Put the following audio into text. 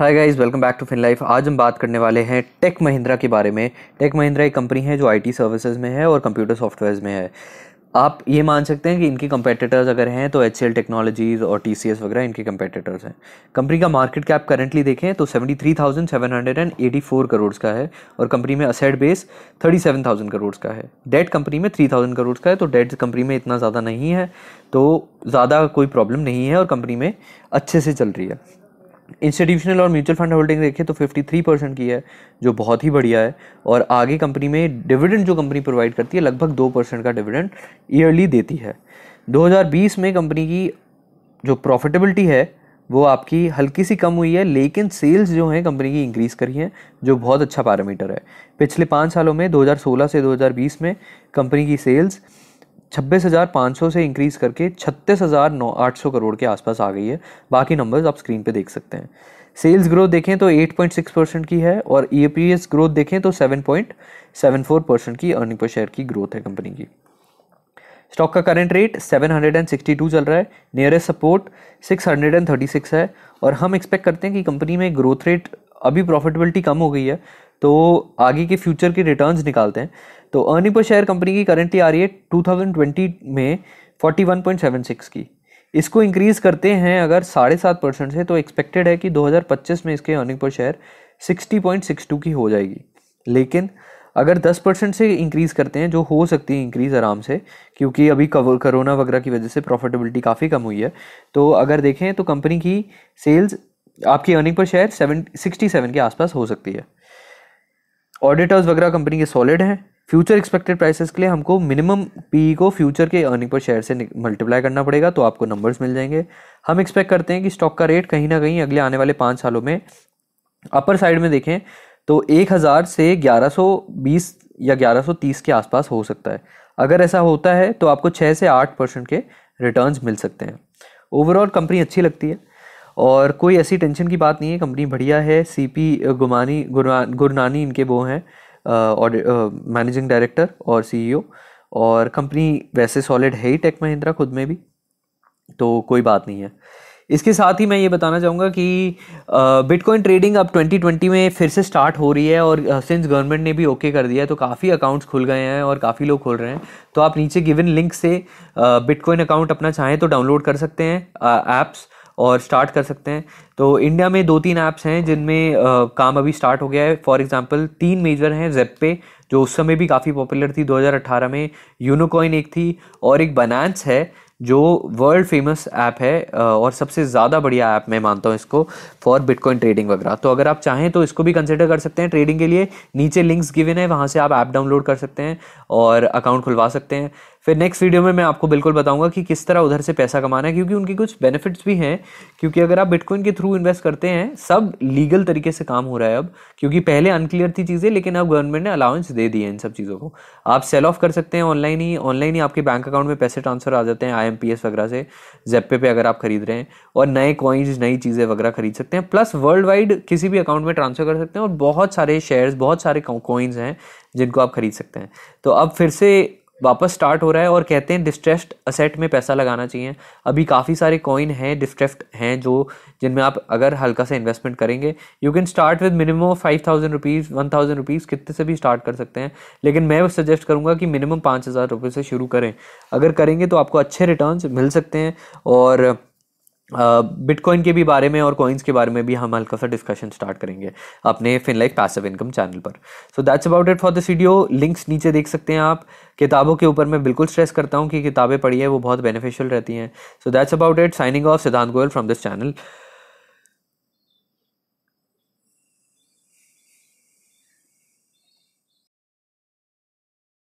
hi guys welcome back to fin life आज हम बात करने वाले हैं टेक महिंद्रा के बारे में टेक महिंद्रा एक कंपनी है जो आईटी सर्विसेज में है और कंप्यूटर सॉफ्टवेयर्स में है आप ये मान सकते हैं कि इनके कंपेटिटर्स अगर हैं तो एच टेक्नोलॉजीज़ और टी वगैरह इनके कंपेटिटर्स हैं कंपनी का मार्केट कैप करेंटली देखें तो फोर करोड़ का है और कंपनी में असेड बेस थाउजेंड करोड़ का है डेट कंपनी में थाउजेंड करोड़ का है तो डेट कंपनी में इतना ज़्यादा नहीं है तो ज़्यादा कोई प्रॉब्लम नहीं है और कंपनी में अच्छे से चल रही है इंस्टीट्यूशनल और म्यूचुअल फंड होल्डिंग देखें तो 53 परसेंट की है जो बहुत ही बढ़िया है और आगे कंपनी में डिविडेंड जो कंपनी प्रोवाइड करती है लगभग दो परसेंट का डिविडेंड ईयरली देती है 2020 में कंपनी की जो प्रॉफिटेबिलिटी है वो आपकी हल्की सी कम हुई है लेकिन सेल्स जो हैं कंपनी की इंक्रीज़ करी हैं जो बहुत अच्छा पैरामीटर है पिछले पाँच सालों में 2016 से 2020 में कंपनी की सेल्स छब्बीस हज़ार पाँच सौ से इंक्रीज करके छत्तीस हज़ार नौ आठ सौ करोड़ के आसपास आ गई है बाकी नंबर्स आप स्क्रीन पे देख सकते हैं सेल्स ग्रोथ देखें तो 8.6 परसेंट की है और ई e ग्रोथ देखें तो 7.74 परसेंट की अर्निंग पर शेयर की ग्रोथ है कंपनी की स्टॉक का करंट रेट 762 चल रहा है नियरेस्ट सपोर्ट 636 है और हम एक्सपेक्ट करते हैं कि कंपनी में ग्रोथ रेट अभी प्रॉफिटेबिलिटी कम हो गई है तो आगे के फ्यूचर के रिटर्न्स निकालते हैं तो अर्निंग पर शेयर कंपनी की करेंटली आ रही है 2020 में 41.76 की इसको इंक्रीज़ करते हैं अगर साढ़े सात परसेंट से तो एक्सपेक्टेड है कि 2025 में इसके अर्निंग पर शेयर 60.62 की हो जाएगी लेकिन अगर 10 परसेंट से इंक्रीज़ करते हैं जो हो सकती है इंक्रीज़ आराम से क्योंकि अभी कोरोना वगैरह की वजह से प्रॉफिटेबिलिटी काफ़ी कम हुई है तो अगर देखें तो कंपनी की सेल्स आपकी earning per share seven sixty seven के आसपास हो सकती है ऑडिटर्स वगैरह कंपनी के सॉलिड हैं फ्यूचर एक्सपेक्टेड प्राइसेस के लिए हमको मिनिमम पी को फ्यूचर के अर्निंग पर शेयर से मल्टीप्लाई करना पड़ेगा तो आपको नंबर्स मिल जाएंगे हम एक्सपेक्ट करते हैं कि स्टॉक का रेट कहीं ना कहीं अगले आने वाले पाँच सालों में अपर साइड में देखें तो एक हज़ार से ग्यारह सौ बीस या ग्यारह सौ तीस के आसपास हो सकता है अगर ऐसा होता है तो आपको छः से आठ परसेंट के रिटर्न मिल सकते हैं ओवरऑल कंपनी अच्छी लगती है और कोई ऐसी टेंशन की बात नहीं है कंपनी बढ़िया है सी पी गुमानी गुरनानी इनके वो हैं और मैनेजिंग डायरेक्टर और सी और कंपनी वैसे सॉलिड है ही टेक महिंद्रा खुद में भी तो कोई बात नहीं है इसके साथ ही मैं ये बताना चाहूँगा कि बिटकॉइन ट्रेडिंग अब 2020 में फिर से स्टार्ट हो रही है और सिंस गवर्नमेंट ने भी ओके कर दिया है तो काफ़ी अकाउंट्स खुल गए हैं और काफ़ी लोग खोल रहे हैं तो आप नीचे गिवन लिंक से बिटकॉइन अकाउंट अपना चाहें तो डाउनलोड कर सकते हैं ऐप्स और स्टार्ट कर सकते हैं तो इंडिया में दो तीन ऐप्स हैं जिनमें काम अभी स्टार्ट हो गया है फॉर एग्जांपल तीन मेजर हैं जेपे जो उस समय भी काफ़ी पॉपुलर थी 2018 में यूनोकॉइन एक थी और एक बनांस है जो वर्ल्ड फेमस ऐप है और सबसे ज़्यादा बढ़िया ऐप मैं मानता हूँ इसको फॉर बिटकॉइन ट्रेडिंग वगैरह तो अगर आप चाहें तो इसको भी कंसिडर कर सकते हैं ट्रेडिंग के लिए नीचे लिंक्स गिवन है वहाँ से आप ऐप डाउनलोड कर सकते हैं और अकाउंट खुलवा सकते हैं फिर नेक्स्ट वीडियो में मैं आपको बिल्कुल बताऊंगा कि किस तरह उधर से पैसा कमाना है क्योंकि उनके कुछ बेनिफिट्स भी हैं क्योंकि अगर आप बिटकॉइन के थ्रू इन्वेस्ट करते हैं सब लीगल तरीके से काम हो रहा है अब क्योंकि पहले अनक्लियर थी चीज़ें लेकिन अब गवर्नमेंट ने अलाउंस दे दिए इन सब चीज़ों को आप सेल ऑफ कर सकते हैं ऑनलाइन ही ऑनलाइन ही आपके बैंक अकाउंट में पैसे ट्रांसफर आ जाते हैं आई वगैरह से जेपे पे अगर आप खरीद रहे हैं और नए कॉइन्स नई चीज़ें वगैरह खरीद सकते हैं प्लस वर्ल्ड वाइड किसी भी अकाउंट में ट्रांसफर कर सकते हैं और बहुत सारे शेयर्स बहुत सारे कॉइन्स हैं जिनको आप खरीद सकते हैं तो अब फिर से वापस स्टार्ट हो रहा है और कहते हैं डिस्ट्रेस्ड असेट में पैसा लगाना चाहिए अभी काफ़ी सारे कॉइन हैं डिस्ट्रेस्ड हैं जो जिनमें आप अगर हल्का सा इन्वेस्टमेंट करेंगे you can start with minimum five thousand rupees one thousand rupees कितने से भी स्टार्ट कर सकते हैं लेकिन मैं सजेस्ट करूँगा कि मिनिमम पाँच हज़ार रुपये से शुरू करें अगर करेंगे तो आपको अच्छे रिटर्न मिल सकते हैं और बिटकॉइन uh, के भी बारे में और कॉइन्स के बारे में भी हम हल्का सा डिस्कशन स्टार्ट करेंगे अपने फिनलाइक पैसिव इनकम चैनल पर so that's about it for this video links नीचे देख सकते हैं आप किताबों के ऊपर मैं बिल्कुल स्ट्रेस करता हूँ कि किताबें पढ़िए वो बहुत बेनिफिशियल रहती हैं so that's about it signing off Siddhant Goyal from this channel